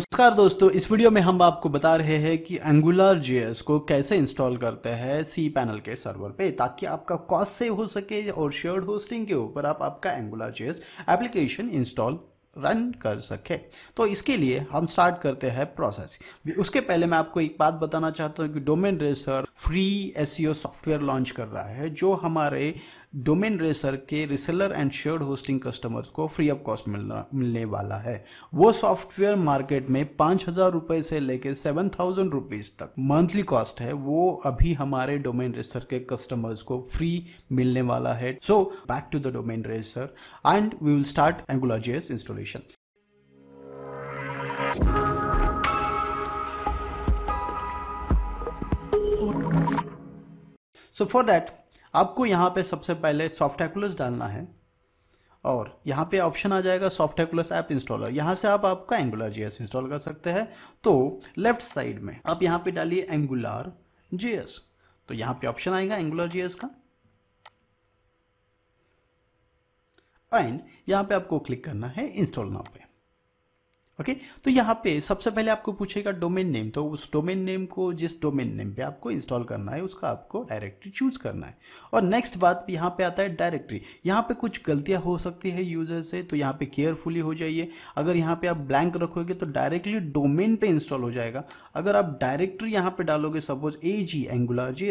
नमस्कार दोस्तों इस वीडियो में हम आपको बता रहे हैं कि एंगुलर जेएस को कैसे इंस्टॉल करते हैं सी पैनल के सर्वर पे ताकि आपका कॉस्ट सेव हो सके और शेयर्ड होस्टिंग के ऊपर आप आपका Angular JS application install run कर सके तो इसके लिए हम स्टार्ट करते हैं प्रोसेस उसके पहले मैं आपको एक बात बताना चाहता हूँ कि Domain Racer free S software launch कर रहा है जो हमारे डोमेन रेसर के reseller and shared hosting customers को फ्री ऑफ कॉस्ट मिलना मिलने वाला है वो सॉफ्टवेयर मार्केट में पाँच हज़ार रुपये से लेकर सेवन थाउजेंड रुपीज़ तक मंथली कॉस्ट है वो अभी हमारे डोमेन रेसर के कस्टमर्स को फ्री मिलने वाला है so back to the Domain Racer and we will start Angular JS install solution so for that आपको यहां पे सबसे पहले सॉफ्ट एक्लस डालना है और यहां पे ऑप्शन आ जाएगा सॉफ्ट एक्लस ऐप इंस्टॉलर यहां से आप आपका एंगुलर जीएस इंस्टॉल कर सकते हैं तो लेफ्ट साइड में आप यहां पे डालिए एंगुलर जीएस तो यहां पे ऑप्शन आएगा एंगुलर जीएस का एंड यहाँ पे आपको क्लिक करना है इंस्टॉल नाउ पे ओके तो यहाँ पे सबसे पहले आपको पूछेगा डोमेन नेम तो उस डोमेन नेम को जिस डोमेन नेम पे आपको इंस्टॉल करना है उसका आपको डायरेक्टरी चूज करना है और नेक्स्ट बात यहाँ पे आता है डायरेक्टरी यहाँ पे कुछ गलतियाँ हो सकती है यूजर से तो यहाँ पे केयरफुली हो जाइए अगर यहाँ पे आप ब्लैंक रखोगे तो डायरेक्टली डोमेन पे इंस्टॉल हो जाएगा अगर आप डायरेक्टरी यहाँ पे डालोगे suppose A G Angular G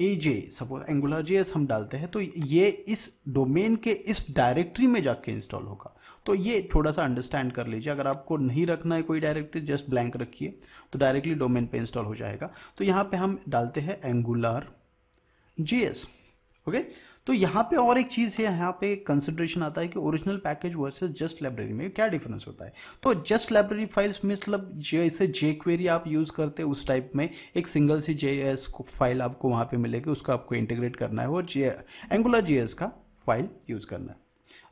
A J suppose Angular J हम डालते हैं तो ये इस डोमेन के इस डायरेक्टरी में जाके इंस्टॉल होगा तो ये थोड़ा सा अंडरस्टैंड कर लीजिए अगर आपको नहीं रखना है कोई डायरेक्टरी जस्ट ब्लैंक रखिए तो डायरेक्टली डोमेन पे इंस्टॉल हो जाएगा तो यहाँ पे हम डालते हैं एंगुलर जे ओके तो यहाँ पे और एक चीज़ है यहाँ पे कंसिड्रेशन आता है कि original package versus just library में क्या डिफरेंस होता है तो जस्ट लाइब्रेरी फाइल्स में मतलब जैसे जे क्वेरी आप यूज़ करते हैं उस टाइप में एक single C J S file आपको वहाँ पे मिलेगी उसका आपको इंटीग्रेट करना है और जे एंगुलर जे का फाइल यूज़ करना है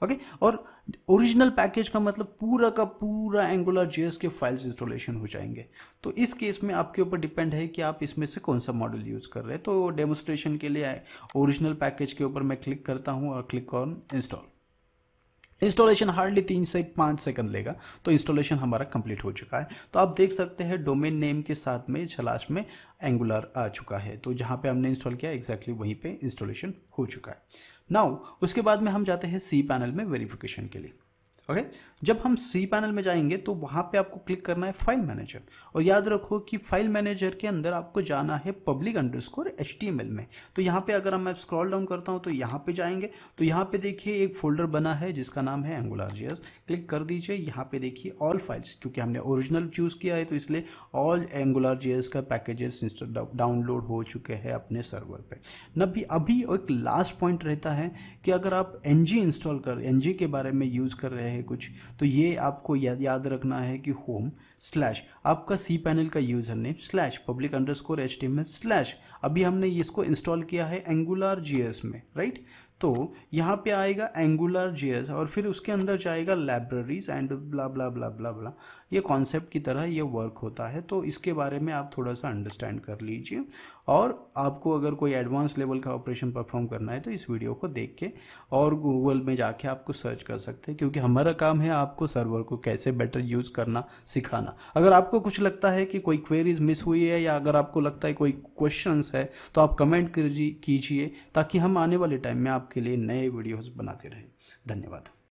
ओके और ओरिजिनल पैकेज का मतलब पूरा का पूरा एंगुलर जेएस के फाइल्स इंस्टॉलेशन हो जाएंगे तो इस केस में आपके ऊपर डिपेंड है कि आप इसमें से कौन सा मॉडल यूज़ कर रहे हैं तो डेमोस्ट्रेशन के लिए ओरिजिनल पैकेज के ऊपर मैं क्लिक करता हूँ और click on install installation hardly तीन से पाँच सेकंड लेगा तो इंस्टॉलेशन हमारा कंप्लीट हो चुका है तो आप देख सकते हैं डोमेन नेम के साथ में छलाश में एंगुलर आ चुका है तो जहाँ पे हमने इंस्टॉल किया एग्जैक्टली exactly वहीं पे इंस्टॉलेशन हो चुका है नाउ उसके बाद में हम जाते हैं सी पैनल में वेरिफिकेशन के लिए ओके जब हम सी पैनल में जाएंगे तो वहां पे आपको क्लिक करना है फाइल मैनेजर और याद रखो कि फाइल मैनेजर के अंदर आपको जाना है पब्लिक अंडर स्कोर एच में तो यहाँ पे अगर मैं स्क्रॉल डाउन करता हूँ तो यहाँ पे जाएंगे तो यहाँ पे देखिए एक फोल्डर बना है जिसका नाम है एंगुलर क्लिक कर दीजिए यहाँ पे देखिए ऑल फाइल्स क्योंकि हमने ओरिजिनल चूज़ किया है तो इसलिए ऑल एंगुलर का पैकेजेस डाउनलोड हो चुके हैं अपने सर्वर पर न भी अभी एक लास्ट पॉइंट रहता है कि अगर आप एन इंस्टॉल कर एन के बारे में यूज़ कर रहे हैं है कुछ तो ये आपको याद याद रखना है कि होम स्लैश आपका सी पैनल का user name slash public underscore H T slash अभी हमने इसको इंस्टॉल किया है एंगुलर जी में राइट तो यहाँ पे आएगा एंगुलर जेएस और फिर उसके अंदर जाएगा लाइब्रेरीज एंड ब्ला ब्ला ब्ला ब्ला ब्ला ये कॉन्सेप्ट की तरह ये वर्क होता है तो इसके बारे में आप थोड़ा सा अंडरस्टैंड कर लीजिए और आपको अगर कोई एडवांस लेवल का ऑपरेशन परफॉर्म करना है तो इस वीडियो को देख के और गूगल में जाके आपको सर्च कर सकते हैं क्योंकि हमारा काम है आपको सर्वर को कैसे बेटर यूज़ करना सिखाना अगर आपको कुछ लगता है कि कोई क्वेरीज मिस हुई है या अगर आपको लगता है कोई क्वेश्चन है तो आप कमेंट कीजिए ताकि हम आने वाले टाइम में आपके आपके लिए नए वीडियोज़ बनाते रहें धन्यवाद